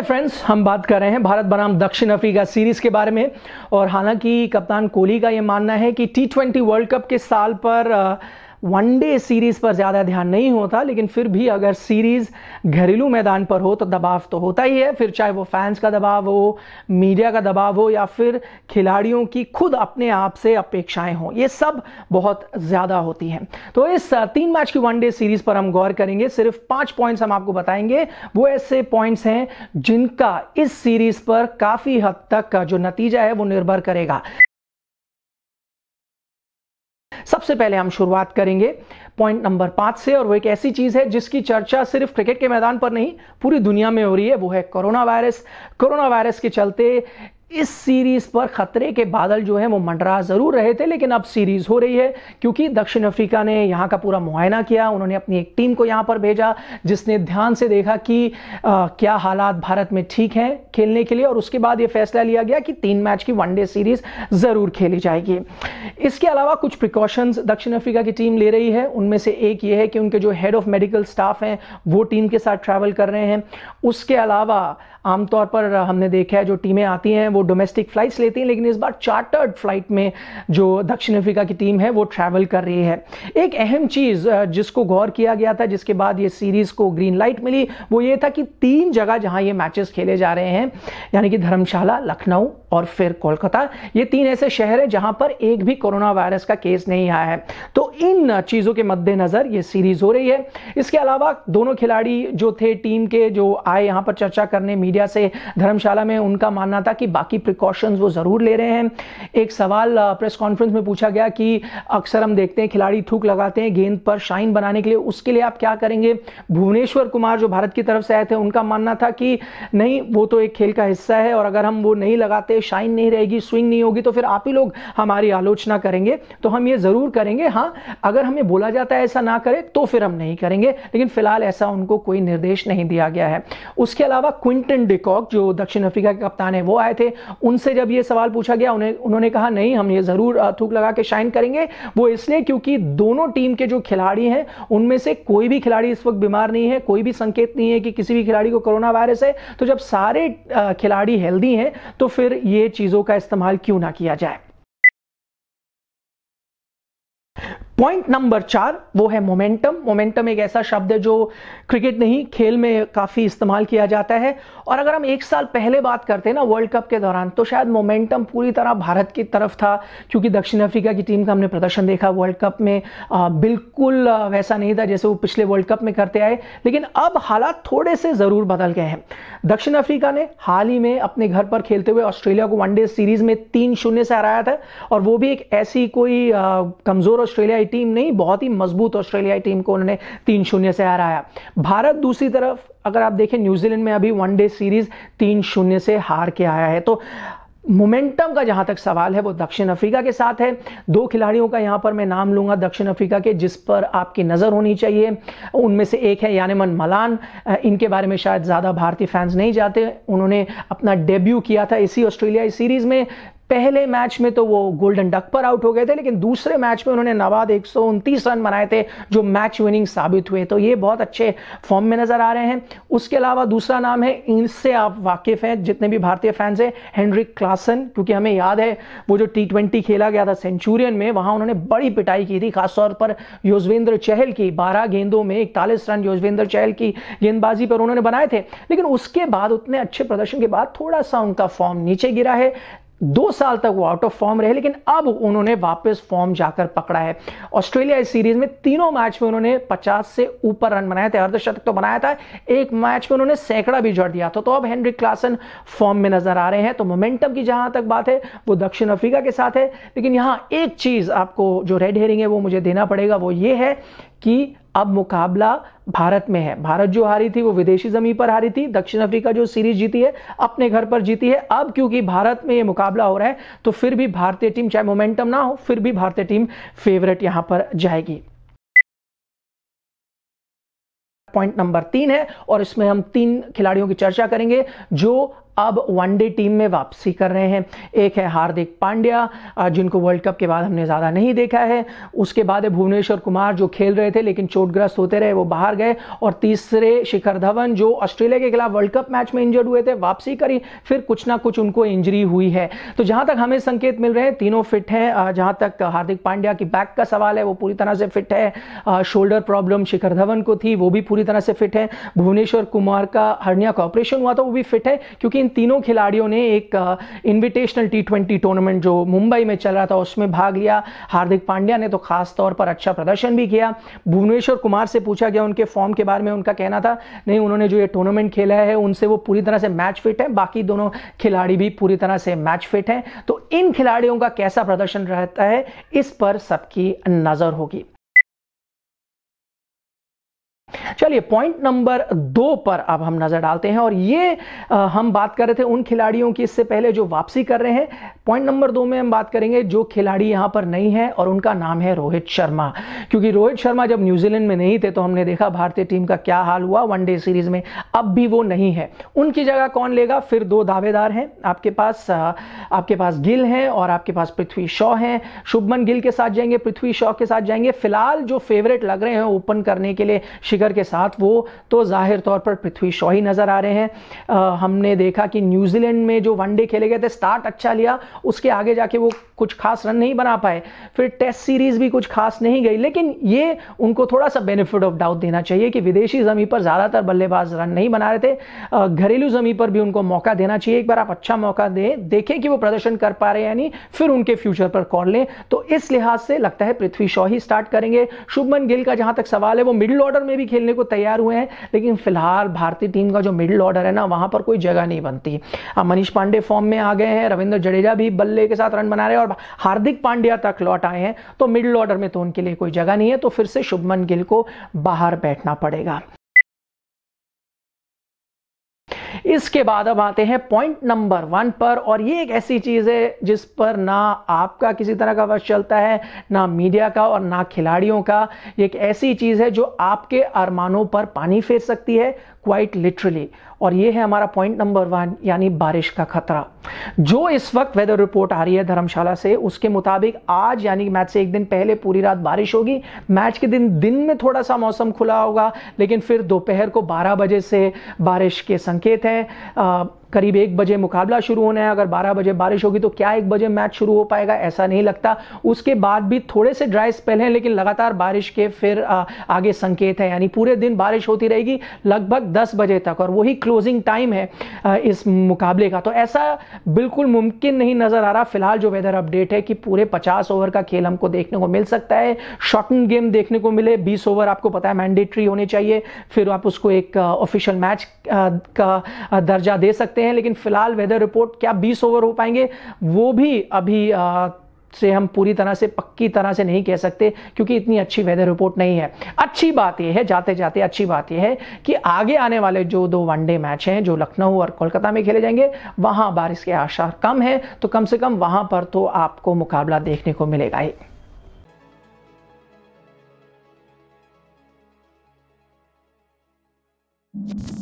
hi friends हम बात कर रहे हैं भारत बनाम दक्षिण अफ्रीका सीरीज़ के बारे में और हालांकि कप्तान कोहली का ये मानना है कि टी ट्वेंटी वर्ल्ड कप के साल पर वनडे सीरीज पर ज़्यादा ध्यान नहीं होता लेकिन फिर भी अगर सीरीज घरेलू मैदान पर हो तो दबाव तो होता ही है फिर चाहे वो फैंस का दबाव हो मीडिया का दबाव हो या फिर खिलाड़ियों की खुद अपने आप से अपेक्षाएं हो ये सब बहुत ज़्यादा होती हैं तो इस तीन मैच की वनडे सीरीज पर हम गौर करेंगे सिर्फ पांच पॉइंट्स हम आपको बताएंगे वो ऐसे पॉइंट्स हैं जिनका इस सीरीज पर काफ़ी हद तक का जो नतीजा है वो निर्भर करेगा सबसे पहले हम शुरुआत करेंगे पॉइंट नंबर पांच से और वो एक ऐसी चीज़ है जिसकी चर्चा सिर्फ क्रिकेट के मैदान पर नहीं पूरी दुनिया में हो रही है वो है कोरोना वायरस कोरोना वायरस के चलते इस सीरीज पर खतरे के बादल जो है वो मंडरा जरूर रहे थे लेकिन अब सीरीज हो रही है क्योंकि दक्षिण अफ्रीका ने यहाँ का पूरा मुआयना किया उन्होंने अपनी एक टीम को यहाँ पर भेजा जिसने ध्यान से देखा कि आ, क्या हालात भारत में ठीक हैं खेलने के लिए और उसके बाद ये फैसला लिया गया कि तीन मैच की वनडे सीरीज जरूर खेली जाएगी इसके अलावा कुछ प्रिकॉशंस दक्षिण अफ्रीका की टीम ले रही है उनमें से एक ये है कि उनके जो हेड ऑफ मेडिकल स्टाफ हैं वो टीम के साथ ट्रैवल कर रहे हैं उसके अलावा आमतौर पर हमने देखा है जो टीमें आती हैं वो वो डोमेस्टिक फ्लाइट्स लेती हैं लेकिन इस बार चार्टर्ड फ्लाइट में जो दक्षिण अफ्रीका की टीम है वो ट्रैवल कर रही है एक अहम चीज़ जिसको गौर किया गया था जिसके बाद ये सीरीज़ को ग्रीन लाइट मिली वो ये था कि तीन जगह जहां ये मैचेस खेले जा रहे हैं यानी कि धर्मशाला लखनऊ और फिर कोलकाता ये तीन ऐसे शहर है जहां पर एक भी कोरोना वायरस का केस नहीं आया है तो इन चीज़ों के मद्देनज़र ये सीरीज़ हो रही है इसके अलावा दोनों खिलाड़ी जो थे टीम के जो आए यहां पर चर्चा करने मीडिया से धर्मशाला में उनका मानना था कि बाकी बाकी प्रिकॉशंस वो ज़रूर ले रहे हैं एक सवाल प्रेस कॉन्फ्रेंस में पूछा गया कि अक्सर हम देखते हैं खिलाड़ी थूक लगाते हैं गेंद पर शाइन बनाने के लिए उसके लिए आप क्या करेंगे भुवनेश्वर कुमार जो भारत की तरफ से आए थे उनका मानना था कि नहीं वो तो एक खेल का हिस्सा है और अगर हम वो नहीं लगाते शाइन नहीं रहेगी स्विंग नहीं होगी तो फिर आप ही लोग हमारी आलोचना करेंगे तो हम ये ज़रूर करेंगे हाँ अगर हमें बोला जाता है ऐसा ना करें तो फिर हम नहीं करेंगे लेकिन फिलहाल ऐसा उनको कोई निर्देश नहीं दिया गया है उसके अलावा क्विंटन डिकॉक जो दक्षिण अफ्रीका के कप्तान है वो आए थे उनसे जब ये सवाल पूछा गया उन्हें उन्होंने कहा नहीं हम ये ज़रूर थूक लगा के शाइन करेंगे वो इसलिए क्योंकि दोनों टीम के जो खिलाड़ी हैं उनमें से कोई भी खिलाड़ी इस वक्त बीमार नहीं है कोई भी संकेत नहीं है कि किसी भी खिलाड़ी को कोरोना वायरस है तो जब सारे खिलाड़ी हेल्दी हैं तो फिर ये चीज़ों का इस्तेमाल क्यों ना किया जाए पॉइंट नंबर चार वो है मोमेंटम मोमेंटम एक ऐसा शब्द है जो क्रिकेट नहीं खेल में काफ़ी इस्तेमाल किया जाता है और अगर हम एक साल पहले बात करते हैं ना वर्ल्ड कप के दौरान तो शायद मोमेंटम पूरी तरह भारत की तरफ था क्योंकि दक्षिण अफ्रीका की टीम का हमने प्रदर्शन देखा वर्ल्ड कप में आ, बिल्कुल वैसा नहीं था जैसे वो पिछले वर्ल्ड कप में करते आए लेकिन अब हालात थोड़े से ज़रूर बदल गए हैं दक्षिण अफ्रीका ने हाल ही में अपने घर पर खेलते हुए ऑस्ट्रेलिया को वनडे सीरीज में तीन शून्य से हराया था और वो भी एक ऐसी कोई कमजोर ऑस्ट्रेलियाई टीम नहीं बहुत ही मजबूत ऑस्ट्रेलियाई टीम को उन्होंने तीन शून्य से हराया भारत दूसरी तरफ अगर आप देखें न्यूजीलैंड में अभी वनडे सीरीज तीन शून्य से हार के आया है तो मोमेंटम का जहां तक सवाल है वो दक्षिण अफ्रीका के साथ है दो खिलाड़ियों का यहां पर मैं नाम लूंगा दक्षिण अफ्रीका के जिस पर आपकी नज़र होनी चाहिए उनमें से एक है यानिमन मलान इनके बारे में शायद ज़्यादा भारतीय फैंस नहीं जाते उन्होंने अपना डेब्यू किया था इसी ऑस्ट्रेलियाई सीरीज़ में पहले मैच में तो वो गोल्डन डक पर आउट हो गए थे लेकिन दूसरे मैच में उन्होंने नवाद एक रन बनाए थे जो मैच विनिंग साबित हुए तो ये बहुत अच्छे फॉर्म में नजर आ रहे हैं उसके अलावा दूसरा नाम है इनसे आप वाकिफ हैं जितने भी भारतीय फैंस हैं हेनरिक क्लासन क्योंकि हमें याद है वो जो टी ट्वेंटी खेला गया था सेंचुरियन में वहां उन्होंने बड़ी पिटाई की थी खासतौर पर युजवेंद्र चहल की बारह गेंदों में इकतालीस रन योजवेंद्र चहल की गेंदबाजी पर उन्होंने बनाए थे लेकिन उसके बाद उतने अच्छे प्रदर्शन के बाद थोड़ा सा उनका फॉर्म नीचे गिरा है दो साल तक वो आउट ऑफ फॉर्म रहे लेकिन अब उन्होंने वापस फॉर्म जाकर पकड़ा है ऑस्ट्रेलिया इस सीरीज में तीनों मैच में उन्होंने 50 से ऊपर रन बनाए थे अर्धशतक तो बनाया था एक मैच में उन्होंने सैकड़ा भी जड़ दिया था तो अब हेनरी क्लासन फॉर्म में नजर आ रहे हैं तो मोमेंटम की जहां तक बात है वो दक्षिण अफ्रीका के साथ है लेकिन यहां एक चीज आपको जो रेड हेरिंग है वो मुझे देना पड़ेगा वो ये है कि अब मुकाबला भारत में है भारत जो हारी थी वो विदेशी जमीन पर हारी थी दक्षिण अफ्रीका जो सीरीज जीती है अपने घर पर जीती है अब क्योंकि भारत में ये मुकाबला हो रहा है तो फिर भी भारतीय टीम चाहे मोमेंटम ना हो फिर भी भारतीय टीम फेवरेट यहां पर जाएगी पॉइंट नंबर तीन है और इसमें हम तीन खिलाड़ियों की चर्चा करेंगे जो अब वनडे टीम में वापसी कर रहे हैं एक है हार्दिक पांड्या जिनको वर्ल्ड कप के बाद हमने ज़्यादा नहीं देखा है उसके बाद है भुवनेश्वर कुमार जो खेल रहे थे लेकिन चोटग्रस्त होते रहे वो बाहर गए और तीसरे शिखर धवन जो ऑस्ट्रेलिया के खिलाफ वर्ल्ड कप मैच में इंजर्ड हुए थे वापसी करी फिर कुछ ना कुछ उनको इंजरी हुई है तो जहां तक हमें संकेत मिल रहे हैं तीनों फिट हैं जहां तक हार्दिक पांड्या की बैक का सवाल है वो पूरी तरह से फिट है शोल्डर प्रॉब्लम शिखर धवन को थी वो भी पूरी तरह से फिट है भुवनेश्वर कुमार का हर्निया का ऑपरेशन हुआ था वो भी फिट है क्योंकि इन तीनों खिलाड़ियों ने एक इन्विटेशनल टी ट्वेंटी टूर्नामेंट जो मुंबई में चल रहा था उसमें भाग लिया हार्दिक पांड्या ने तो खास तौर पर अच्छा प्रदर्शन भी किया भुवनेश्वर कुमार से पूछा गया उनके फॉर्म के बारे में उनका कहना था नहीं उन्होंने जो ये टूर्नामेंट खेला है उनसे वो पूरी तरह से मैच फिट है बाकी दोनों खिलाड़ी भी पूरी तरह से मैच फिट हैं तो इन खिलाड़ियों का कैसा प्रदर्शन रहता है इस पर सबकी नज़र होगी चलिए पॉइंट नंबर दो पर अब हम नजर डालते हैं और ये आ, हम बात कर रहे थे उन खिलाड़ियों की इससे पहले जो वापसी कर रहे हैं पॉइंट नंबर दो में हम बात करेंगे जो खिलाड़ी यहां पर नहीं है और उनका नाम है रोहित शर्मा क्योंकि रोहित शर्मा जब न्यूजीलैंड में नहीं थे तो हमने देखा भारतीय टीम का क्या हाल हुआ वनडे सीरीज में अब भी वो नहीं है उनकी जगह कौन लेगा फिर दो दावेदार हैं आपके पास आपके पास गिल हैं और आपके पास पृथ्वी शॉ हैं शुभमन गिल के साथ जाएंगे पृथ्वी शॉ के साथ जाएंगे फिलहाल जो फेवरेट लग रहे हैं ओपन करने के लिए शिखर के साथ वो तो जाहिर तौर पर पृथ्वी शॉ ही नजर आ रहे हैं हमने देखा कि न्यूजीलैंड में जो वनडे खेले गए थे स्टार्ट अच्छा लिया उसके आगे जाके वो कुछ खास रन नहीं बना पाए फिर टेस्ट सीरीज भी कुछ खास नहीं गई लेकिन ये उनको थोड़ा सा बेनिफिट ऑफ डाउट देना चाहिए कि विदेशी जमी पर ज़्यादातर बल्लेबाज रन नहीं बना रहे थे घरेलू जमी पर भी उनको मौका देना चाहिए एक बार आप अच्छा मौका दें देखें कि वो प्रदर्शन कर पा रहे हैं यानी फिर उनके फ्यूचर पर कॉल लें तो इस लिहाज से लगता है पृथ्वी शॉ ही स्टार्ट करेंगे शुभमन गिल का जहां तक सवाल है वो मिडिल ऑर्डर में भी खेलने को तैयार हुए हैं लेकिन फिलहाल भारतीय टीम का जो मिडिल ऑर्डर है ना वहां पर कोई जगह नहीं बनती अब मनीष पांडे फॉर्म में आ गए हैं रविंद्र जडेजा अभी बल्ले के साथ रन बना रहे हैं और हार्दिक पांड्या तक लौट आए हैं तो मिडिल ऑर्डर में तो उनके लिए कोई जगह नहीं है तो फिर से शुभमन गिल को बाहर बैठना पड़ेगा इसके बाद अब आते हैं पॉइंट नंबर वन पर और ये एक ऐसी चीज है जिस पर ना आपका किसी तरह का वश चलता है ना मीडिया का और ना खिलाड़ियों का एक ऐसी चीज है जो आपके अरमानों पर पानी फेर सकती है क्वाइट लिटरली और ये है हमारा पॉइंट नंबर वन यानी बारिश का खतरा जो इस वक्त वेदर रिपोर्ट आ रही है धर्मशाला से उसके मुताबिक आज यानी मैच से एक दिन पहले पूरी रात बारिश होगी मैच के दिन दिन में थोड़ा सा मौसम खुला होगा लेकिन फिर दोपहर को 12 बजे से बारिश के संकेत हैं करीब एक बजे मुकाबला शुरू होना है अगर 12 बजे बारिश होगी तो क्या एक बजे मैच शुरू हो पाएगा ऐसा नहीं लगता उसके बाद भी थोड़े से ड्राई स्पेल हैं लेकिन लगातार बारिश के फिर आ, आगे संकेत है यानी पूरे दिन बारिश होती रहेगी लगभग दस बजे तक और वही क्लोजिंग टाइम है आ, इस मुकाबले का तो ऐसा बिल्कुल मुमकिन नहीं नज़र आ रहा फिलहाल जो वेदर अपडेट है कि पूरे पचास ओवर का खेल हमको देखने को मिल सकता है शॉर्टन गेम देखने को मिले बीस ओवर आपको पता है मैंडेटरी होने चाहिए फिर आप उसको एक ऑफिशियल मैच का दर्जा दे सकते सकते हैं लेकिन फिलहाल वेदर रिपोर्ट क्या 20 ओवर हो पाएंगे वो भी अभी आ, से हम पूरी तरह से पक्की तरह से नहीं कह सकते क्योंकि इतनी अच्छी वेदर रिपोर्ट नहीं है अच्छी बात यह है जाते जाते अच्छी बात यह है कि आगे आने वाले जो दो वनडे मैच हैं जो लखनऊ और कोलकाता में खेले जाएंगे वहां बारिश के आशार कम है तो कम से कम वहां पर तो आपको मुकाबला देखने को मिलेगा ही you